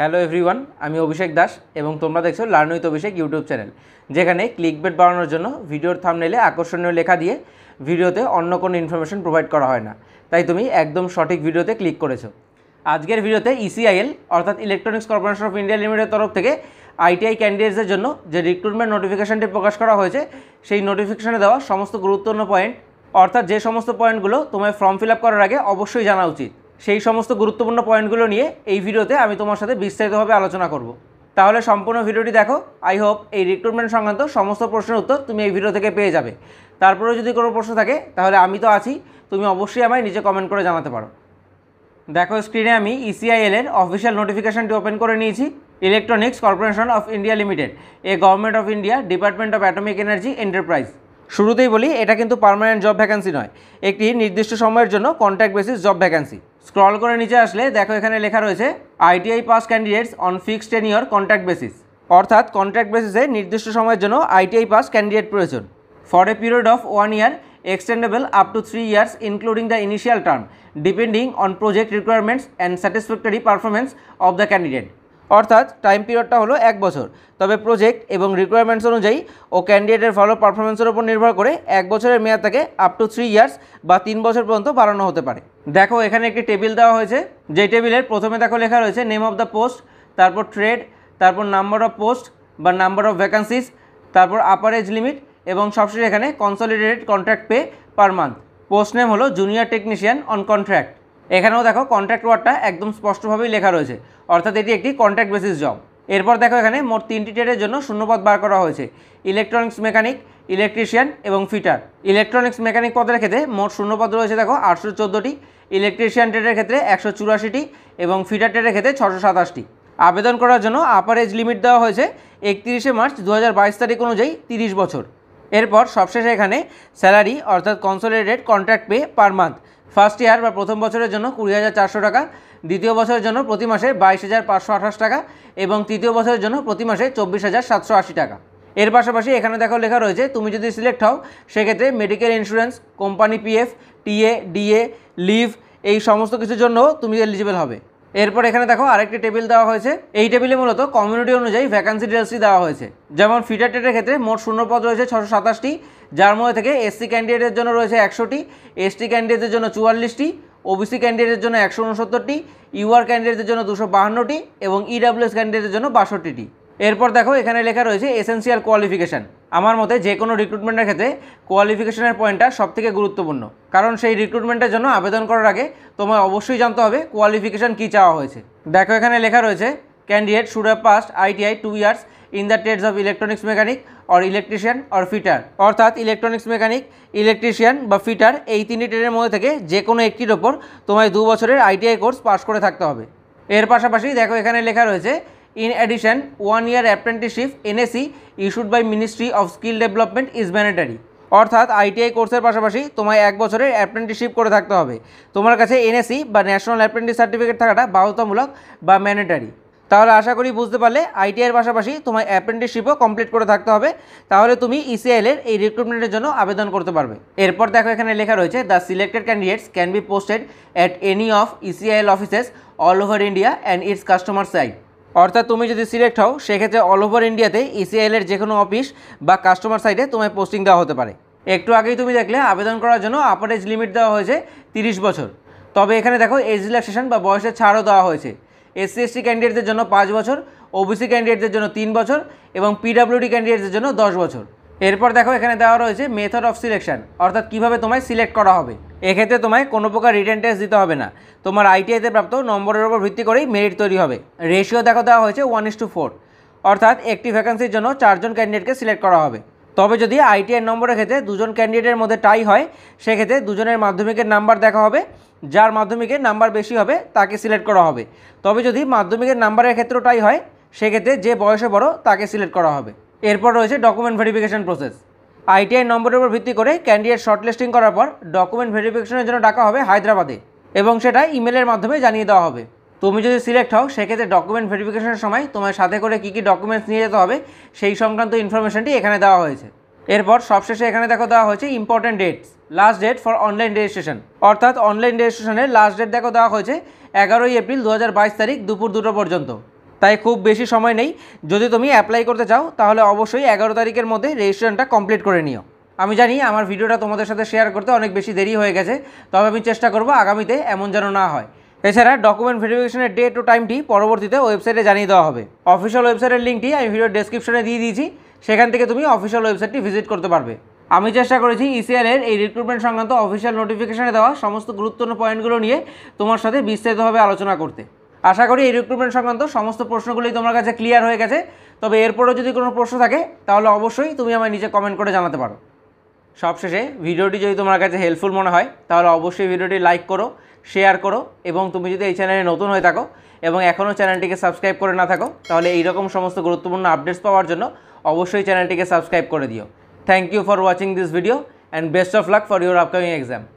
Hello everyone আমি অভিষেক দাস এবং তোমরা দেখছো learn with Abhishek YouTube channel যেখানে ক্লিক বেট বাড়ানোর জন্য ভিডিওর থামনেলে আকর্ষণীয় লেখা দিয়ে ভিডিওতে অন্য কোনো ইনফরমেশন প্রোভাইড করা হয় না তাই তুমি একদম সঠিক ভিডিওতে ক্লিক করেছো আজকের ভিডিওতে ইসিআইএল e অর্থাৎ ইলেকট্রনিক্স কর্পোরেশন অফ ইন্ডিয়া লিমিটেডের তরফ থেকে আইটিআই ক্যান্ডিডেটসের জন্য যে রিক্রুটমেন্ট নোটিফিকেশানটি প্রকাশ করা হয়েছে সেই নোটিফিকেশানে দেওয়া সমস্ত গুরুত্বপূর্ণ পয়েন্ট অর্থাৎ যে সমস্ত পয়েন্টগুলো তোমায় ফর্ম ফিল আপ করার আগে অবশ্যই জানা উচিত সেই সমস্ত গুরুত্বপূর্ণ পয়েন্টগুলো নিয়ে এই ভিডিওতে আমি তোমার সাথে বিস্তারিতভাবে আলোচনা করব তাহলে সম্পূর্ণ ভিডিওটি দেখো আই হোপ এই রিক্রুটমেন্ট সংক্রান্ত সমস্ত প্রশ্নের উত্তর তুমি এই ভিডিও থেকে পেয়ে যাবে তারপরেও যদি কোনো প্রশ্ন থাকে তাহলে আমি তো আছি তুমি অবশ্যই আমায় নিজে কমেন্ট করে জানাতে পারো দেখো স্ক্রিনে আমি ইসিআইএল e এর অফিসিয়াল নোটিফিকেশনটি ওপেন করে নিয়েছি Electronics Corporation of India Limited a Government of India Department of Atomic Energy enterprise শুরুতেই বলি এটা কিন্তু পারমানেন্ট জব ভ্যাকান্সি নয় একটি নির্দিষ্ট সময়ের জন্য contract basis job vacancy scroll করে নিচে আসলে দেখো এখানে লেখা রয়েছে ITI pass candidates on fixed tenure contract basis অর্থাৎ কন্ট্রাক্ট বেসিসে নির্দিষ্ট সময়ের জন্য আইটিআই পাস ক্যান্ডিডেট প্রয়োজন for a period of one year extendable up to three years including the initial term depending on project requirements and satisfactory performance of the candidate অর্থাৎ time পিরিয়ডটা হলো এক বছর তবে প্রজেক্ট এবং রিকোয়ারমেন্টস অনুযায়ী ও ক্যান্ডিডেটের ভালো পারফরমেন্সের উপর নির্ভর করে এক বছরের মেয়াদ মেয়াদটাকে আপ টু থ্রি ইয়ার্স বা তিন বছর পর্যন্ত বাড়ানো হতে পারে দেখো এখানে একটি টেবিল দেওয়া হয়েছে যে টেবিলের প্রথমে দেখো লেখা রয়েছে নেম অফ দ্য পোস্ট তারপর ট্রেড তারপর নাম্বার অফ পোস্ট বা নাম্বার অফ ভ্যাকান্সিস তারপর আপার এজ লিমিট এবং সবশেষে এখানে consolidated contract pay per month post name হলো জুনিয়র টেকনিশিয়ান অন কন্ট্রাক্ট এখানেও দেখো কন্ট্রাক্ট ওয়ার্ডটা একদম স্পষ্টভাবেই লেখা রয়েছে অর্থাৎ এটি একটি কন্ট্রাক্ট বেসিস জব এরপর দেখো এখানে মোট তিনটি ট্রেডের জন্য শূন্যপদ বার করা হয়েছে ইলেকট্রনিক্স মেকানিক ইলেকট্রিশিয়ান এবং ফিটার ইলেকট্রনিক্স মেকানিক পদের ক্ষেত্রে মোট শূন্যপদ রয়েছে দেখো আটশো চোদ্দোটি ইলেকট্রিশিয়ান ট্রেডের ক্ষেত্রে একশো চুরাশিটি এবং ফিটার ট্রেডের ক্ষেত্রে ছশো সাতাশটি আবেদন করার জন্য আপার এজ লিমিট দেওয়া হয়েছে একত্রিশে মার্চ দু তারিখ অনুযায়ী তিরিশ বছর এরপর সবশেষে এখানে স্যালারি অর্থাৎ consolidated contract pay per month first year বা প্রথম বছরের জন্য কুড়ি হাজার চারশো টাকা দ্বিতীয় বছরের জন্য প্রতি মাসে বাইশ হাজার পাঁচশো আঠাশ টাকা এবং তৃতীয় বছরের জন্য প্রতি মাসে চব্বিশ হাজার সাতশো আশি টাকা এর পাশাপাশি এখানে দেখো লেখা রয়েছে তুমি যদি সিলেক্ট হও সেক্ষেত্রে medical insurance company PF TA DA leave এই সমস্ত কিছুর জন্য তুমি এলিজিবল হবে এরপর এখানে দেখো আরেকটি টেবিল দেওয়া হয়েছে এই টেবিলে মূলত কমিউনিটি অনুযায়ী ভ্যাকান্সি ডিটেলসটি দেওয়া হয়েছে যেমন ফিটার টেটের ক্ষেত্রে মোট শূন্য পদ রয়েছে ছশো সাতাশটি যার মধ্যে থেকে এসসি ক্যান্ডিডেটের জন্য রয়েছে একশোটি এসটি ক্যান্ডিডেটের জন্য চুয়াল্লিশটি ওবিসি ক্যান্ডিডেটের জন্য একশো উনসত্তরটি ইউআর ক্যান্ডিডেটের জন্য দুশো বাহান্নটি এবং ইডাব্লিউএস ক্যান্ডিডেটের জন্য বাষট্টিটি এরপর দেখো এখানে লেখা রয়েছে এসেন্সিয়াল কোয়ালিফিকেশান আমার মতে যে কোনো রিক্রুটমেন্টের ক্ষেত্রে কোয়ালিফিকেশনের পয়েন্টটা সবথেকে গুরুত্বপূর্ণ কারণ সেই রিক্রুটমেন্টের জন্য আবেদন করার আগে তোমায় অবশ্যই জানতে হবে কোয়ালিফিকেশান কী চাওয়া হয়েছে দেখো এখানে লেখা রয়েছে candidate should have passed ITI two years in the trades of electronics mechanic or electrician or fitter অর্থাৎ ইলেকট্রনিক্স মেকানিক ইলেকট্রিশিয়ান বা ফিটার এই তিনটি ট্রেডের মধ্যে থেকে যে কোনো একটির ওপর তোমায় দু বছরের আইটিআই কোর্স পাস করে থাকতে হবে এর পাশাপাশি দেখো এখানে লেখা রয়েছে In addition, one year apprenticeship NSE issued by Ministry of Skill Development is mandatory. অর্থাৎ আইটিআই কোর্সের পাশাপাশি তোমায় এক বছরের অ্যাপ্রেন্টিসশিপ করে থাকতে হবে তোমার কাছে এনএসি বা ন্যাশনাল অ্যাপ্রেন্টিস সার্টিফিকেট থাকাটা বাধ্যতামূলক বা ম্যান্ডেটারি তাহলে আশা করি বুঝতে পারলে আইটিআইয়ের পাশাপাশি তোমায় অ্যাপ্রেন্টিসশিপও কমপ্লিট করে থাকতে হবে তাহলে তুমি ইসিআইলের e এই রিক্রুটমেন্টের জন্য আবেদন করতে পারবে এরপর দেখো এখানে লেখা রয়েছে the selected candidates can be posted at any of ECIL offices all over India and its customer site অর্থাৎ তুমি যদি সিলেক্ট হও সেক্ষেত্রে অল ওভার ইন্ডিয়াতে ইসিআইএলের যে কোনো অফিস বা কাস্টমার সাইটে তোমায় পোস্টিং দেওয়া হতে পারে একটু আগেই তুমি দেখলে আবেদন করার জন্য আপার এজ লিমিট দেওয়া হয়েছে তিরিশ বছর তবে এখানে দেখো এজ রিল্যাক্সেশন বা বয়সের ছাড়ও দেওয়া হয়েছে এসসি এসটি ক্যান্ডিডেটদের জন্য পাঁচ বছর ওবিসি ক্যান্ডিডেটদের জন্য তিন বছর এবং পিডাব্লিউডি ক্যান্ডিডেটদের জন্য দশ বছর এরপর দেখো এখানে দেওয়া রয়েছে মেথড অফ সিলেকশন অর্থাৎ কীভাবে তোমায় সিলেক্ট করা হবে এক্ষেত্রে তোমায় কোনো প্রকার রিটার্ন টেস্ট দিতে হবে না তোমার আইটিআইতে প্রাপ্ত নম্বরের উপর ভিত্তি করেই মেরিট তৈরি হবে রেশিও দেখো দেওয়া হয়েছে ওয়ান ইস টু ফোর অর্থাৎ একটি ভ্যাকান্সির জন্য চারজন ক্যান্ডিডেটকে সিলেক্ট করা হবে তবে যদি আইটিআই নম্বরের ক্ষেত্রে দুজন ক্যান্ডিডেটের মধ্যে টাই হয় সেক্ষেত্রে দুজনের মাধ্যমিকের নাম্বার দেখা হবে যার মাধ্যমিকের নাম্বার বেশি হবে তাকে সিলেক্ট করা হবে তবে যদি মাধ্যমিকের নাম্বারের ক্ষেত্রেও টাই হয় সেক্ষেত্রে যে বয়সে বড় তাকে সিলেক্ট করা হবে এরপর রয়েছে ডকুমেন্ট ভেরিফিকেশন প্রসেস আইটিআই নম্বরের উপর ভিত্তি করে ক্যান্ডিডেট শর্টলিস্টিং করার পর ডকুমেন্ট ভেরিফিকেশনের জন্য ডাকা হবে হায়দ্রাবাদে এবং সেটা ইমেলের মাধ্যমে জানিয়ে দেওয়া হবে তুমি যদি সিলেক্ট হও সেক্ষেত্রে ডকুমেন্ট ভেরিফিকেশনের সময় তোমার সাথে করে কী কী ডকুমেন্টস নিয়ে যেতে হবে সেই সংক্রান্ত ইনফরমেশনটি এখানে দেওয়া হয়েছে এরপর সবশেষে এখানে দেখো দেওয়া হয়েছে important dates last date for online registration অর্থাৎ অনলাইন রেজিস্ট্রেশনের লাস্ট ডেট দেখো দেওয়া হয়েছে এগারোই এপ্রিল দু তারিখ দুপুর দুটো পর্যন্ত তাই খুব বেশি সময় নেই যদি তুমি অ্যাপ্লাই করতে চাও তাহলে অবশ্যই এগারো তারিখের মধ্যে রেজিস্ট্রেশনটা কমপ্লিট করে নিও আমি জানি আমার ভিডিওটা তোমাদের সাথে শেয়ার করতে অনেক বেশি দেরি হয়ে গেছে তবে আমি চেষ্টা করব আগামীতে এমন যেন না হয় এছাড়া ডকুমেন্ট ভেরিফিকেশনের ডে টু টাইমটি পরবর্তীতে ওয়েবসাইটে জানিয়ে দেওয়া হবে অফিসিয়াল ওয়েবসাইটের লিঙ্কটি আমি ভিডিও ডেসক্রিপশনে দিয়ে দিয়েছি সেখান থেকে তুমি অফিসিয়াল ওয়েবসাইটটি ভিজিট করতে পারবে আমি চেষ্টা করেছি ইসিআরের e এই রিক্রুটমেন্ট সংক্রান্ত অফিসিয়াল নোটিফিকেশনে দেওয়া সমস্ত গুরুত্বপূর্ণ পয়েন্টগুলো নিয়ে তোমার সাথে বিস্তারিতভাবে আলোচনা করতে আশা করি এই রিক্রুটমেন্ট সংক্রান্ত সমস্ত প্রশ্নগুলি তোমার কাছে ক্লিয়ার হয়ে গেছে তবে এরপরেও যদি কোনো প্রশ্ন থাকে তাহলে অবশ্যই তুমি আমার নিচে কমেন্ট করে জানাতে পারো সবশেষে ভিডিওটি যদি তোমার কাছে হেল্পফুল মনে হয় তাহলে অবশ্যই ভিডিওটি লাইক করো শেয়ার করো এবং তুমি যদি এই চ্যানেলে নতুন হয়ে থাকো এবং এখনও চ্যানেলটিকে সাবস্ক্রাইব করে না থাকো তাহলে এইরকম সমস্ত গুরুত্বপূর্ণ আপডেটস পাওয়ার জন্য অবশ্যই চ্যানেলটিকে সাবস্ক্রাইব করে দিও thank you for watching this video and best of luck for your upcoming exam